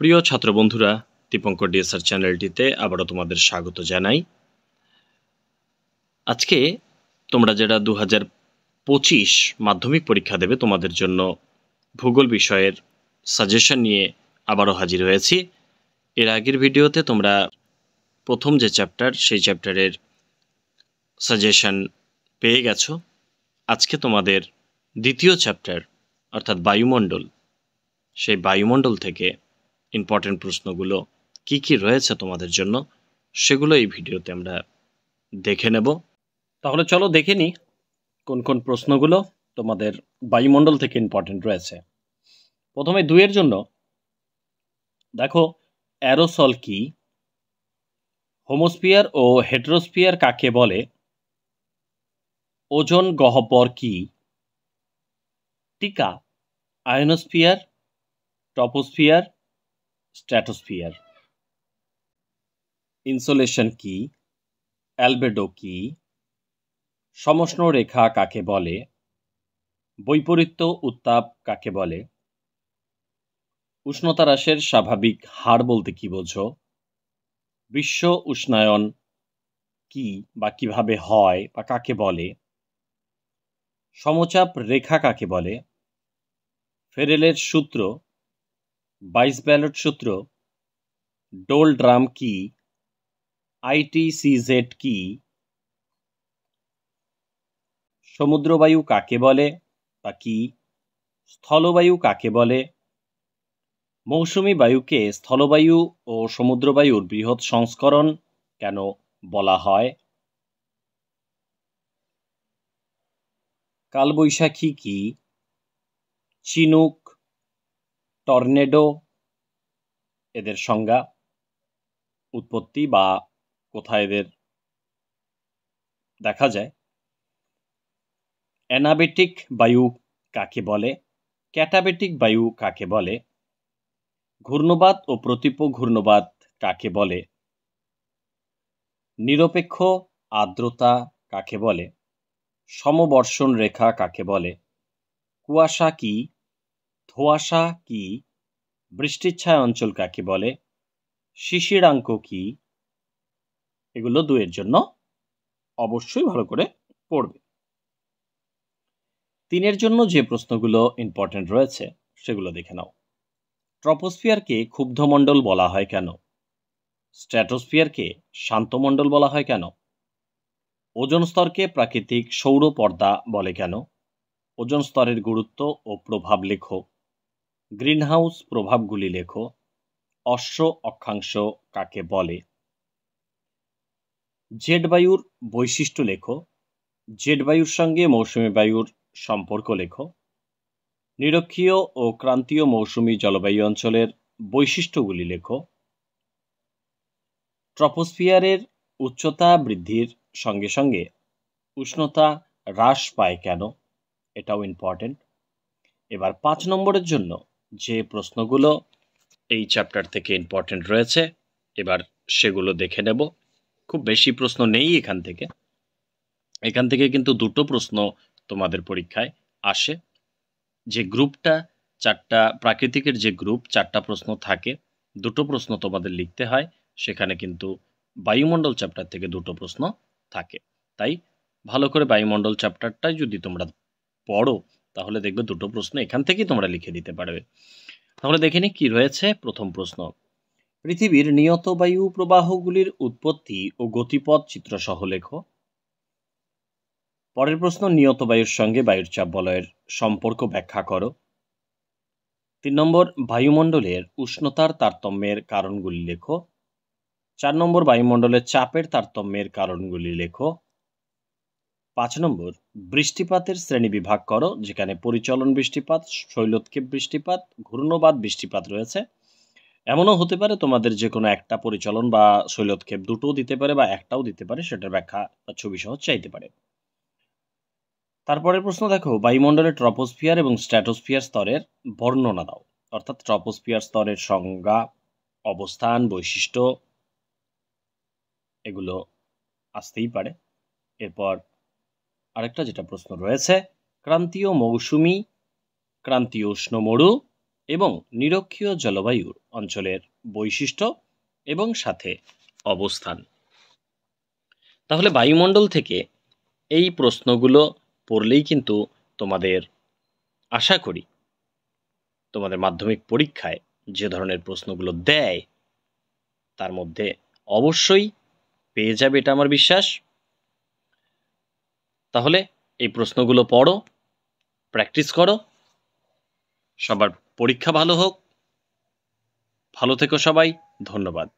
প্রিয় ছাত্র বন্ধুরা দীপঙ্কর ডিএসআর চ্যানেলটিতে আবারও তোমাদের স্বাগত জানাই আজকে তোমরা যারা দু পঁচিশ মাধ্যমিক পরীক্ষা দেবে তোমাদের জন্য ভূগোল বিষয়ের সাজেশন নিয়ে আবারও হাজির হয়েছি এর আগের ভিডিওতে তোমরা প্রথম যে চ্যাপ্টার সেই চ্যাপ্টারের সাজেশন পেয়ে গেছো আজকে তোমাদের দ্বিতীয় চ্যাপ্টার অর্থাৎ বায়ুমণ্ডল সেই বায়ুমণ্ডল থেকে ইম্পর্টেন্ট প্রশ্নগুলো কি কি রয়েছে তোমাদের জন্য সেগুলো এই ভিডিওতে আমরা দেখে নেব তাহলে চলো দেখে নিই কোন কোন প্রশ্নগুলো তোমাদের বায়ুমণ্ডল থেকে ইম্পর্টেন্ট রয়েছে প্রথমে দুয়ের জন্য দেখো অ্যারোসল কি হোমোস্পিয়ার ও হেড্রোস্পিয়ার কাকে বলে ওজন গহ্বর কি টিকা আয়নোস্ফিয়ার টপোস্ফিয়ার স্ট্র্যাটোস্ফিয়ার ইনসোলেশন কি অ্যালবেডো কি সমষ্ণ রেখা কাকে বলে বৈপরীত্য উত্তাপ কাকে বলে উষ্ণতা হ্রাসের স্বাভাবিক হার বলতে কি বোঝো বিশ্ব উষ্ণায়ন কি বা কিভাবে হয় বা কাকে বলে সমচাপ রেখা কাকে বলে ফেরেলের সূত্র বাইশ ব্যালট সূত্র ডোল ড্রাম কি আইটিসিজেড কি সমুদ্রবায়ু কাকে বলে বা কি স্থলবায়ু কাকে বলে মৌসুমি বায়ুকে স্থলবায়ু ও সমুদ্রবায়ুর বৃহৎ সংস্করণ কেন বলা হয় কালবৈশাখী কি চিনুক টর্নেডো এদের সংজ্ঞা উৎপত্তি বা কোথায় এদের দেখা যায় অ্যানাবেটিক বায়ু কাকে বলে ক্যাটাবেটিক বায়ু কাকে বলে ঘূর্ণবাদ ও প্রতিপ ঘূর্ণবাদ কাকে বলে নিরপেক্ষ আর্দ্রতা কাকে বলে সমবর্ষণ রেখা কাকে বলে কুয়াশা কি ধোঁয়াশা কি বৃষ্টিচ্ছায় অঞ্চল কাকে বলে শিশিরাঙ্ক কি এগুলো দুয়ের জন্য অবশ্যই ভালো করে পড়বে তিনের জন্য যে প্রশ্নগুলো ইম্পর্টেন্ট রয়েছে সেগুলো দেখে নাও ট্রপোস্ফিয়ারকে ক্ষুব্ধমণ্ডল বলা হয় কেন স্ট্র্যাটোস্ফিয়ারকে শান্তমণ্ডল বলা হয় কেন ওজন স্তরকে প্রাকৃতিক সৌর পর্দা বলে কেন ওজন স্তরের গুরুত্ব ও প্রভাব লেখক গ্রিনহাউস প্রভাবগুলি লেখ অশ্ব অক্ষাংশ কাকে বলে জেড বায়ুর বৈশিষ্ট্য লেখো জেড বায়ুর সঙ্গে মৌসুমি বায়ুর সম্পর্ক লেখো নিরক্ষীয় ও ক্রান্তীয় মৌসুমি জলবায়ু অঞ্চলের বৈশিষ্ট্যগুলি লেখো ট্রপোস্ফিয়ারের উচ্চতা বৃদ্ধির সঙ্গে সঙ্গে উষ্ণতা হ্রাস পায় কেন এটাও ইম্পর্টেন্ট এবার পাঁচ নম্বরের জন্য যে প্রশ্নগুলো এই চ্যাপ্টার থেকে ইম্পর্টেন্ট রয়েছে এবার সেগুলো দেখে নেব খুব বেশি প্রশ্ন নেই এখান থেকে এখান থেকে কিন্তু দুটো প্রশ্ন তোমাদের পরীক্ষায় আসে যে গ্রুপটা চারটা প্রাকৃতিকের যে গ্রুপ চারটা প্রশ্ন থাকে দুটো প্রশ্ন তোমাদের লিখতে হয় সেখানে কিন্তু বায়ুমণ্ডল চ্যাপ্টার থেকে দুটো প্রশ্ন থাকে তাই ভালো করে বায়ুমণ্ডল চ্যাপ্টারটাই যদি তোমরা পড়ো তাহলে দেখবে দুটো প্রশ্ন এখান থেকেই তোমরা লিখে দিতে পারবে তাহলে দেখে নি কী রয়েছে প্রথম প্রশ্ন পৃথিবীর নিয়ত বায়ু প্রবাহগুলির উৎপত্তি ও গতিপথ চিত্র সহ লেখ পরের প্রশ্ন নিয়ত বায়ুর সঙ্গে বায়ুর চাপ বলয়ের সম্পর্ক ব্যাখ্যা করো তিন নম্বর বায়ুমণ্ডলের উষ্ণতার তারতম্যের কারণগুলি লেখো চার নম্বর বায়ুমণ্ডলের চাপের তারতম্যের কারণগুলি লেখো পাঁচ নম্বর বৃষ্টিপাতের শ্রেণী বিভাগ করো যেখানে পরিচলন বৃষ্টিপাত শৈলোৎক্ষেপ বৃষ্টিপাত ঘূর্ণবাদ বৃষ্টিপাত রয়েছে এমনও হতে পারে তোমাদের যে কোনো একটা পরিচলন বা শৈলোৎক্ষেপ দুটোও দিতে পারে বা একটাও দিতে পারে সেটার ব্যাখ্যা বা ছবি সহ চাইতে পারে তারপরের প্রশ্ন দেখো বায়ুমণ্ডলের ট্রপোস্ফিয়ার এবং স্ট্র্যাটোস্ফিয়ার স্তরের বর্ণনা দাও অর্থাৎ ট্রপোস্ফিয়ার স্তরের সংজ্ঞা অবস্থান বৈশিষ্ট্য এগুলো আসতেই পারে এরপর আরেকটা যেটা প্রশ্ন রয়েছে ক্রান্তীয় মৌসুমি ক্রান্তীয় উষ্ণ মরু এবং নিরক্ষীয় জলবায়ুর অঞ্চলের বৈশিষ্ট্য এবং সাথে অবস্থান তাহলে বায়ুমণ্ডল থেকে এই প্রশ্নগুলো পড়লেই কিন্তু তোমাদের আশা করি তোমাদের মাধ্যমিক পরীক্ষায় যে ধরনের প্রশ্নগুলো দেয় তার মধ্যে অবশ্যই পেয়ে যাবে এটা আমার বিশ্বাস তাহলে এই প্রশ্নগুলো পড়ো প্র্যাকটিস করো সবার পরীক্ষা ভালো হোক ভালো থেকো সবাই ধন্যবাদ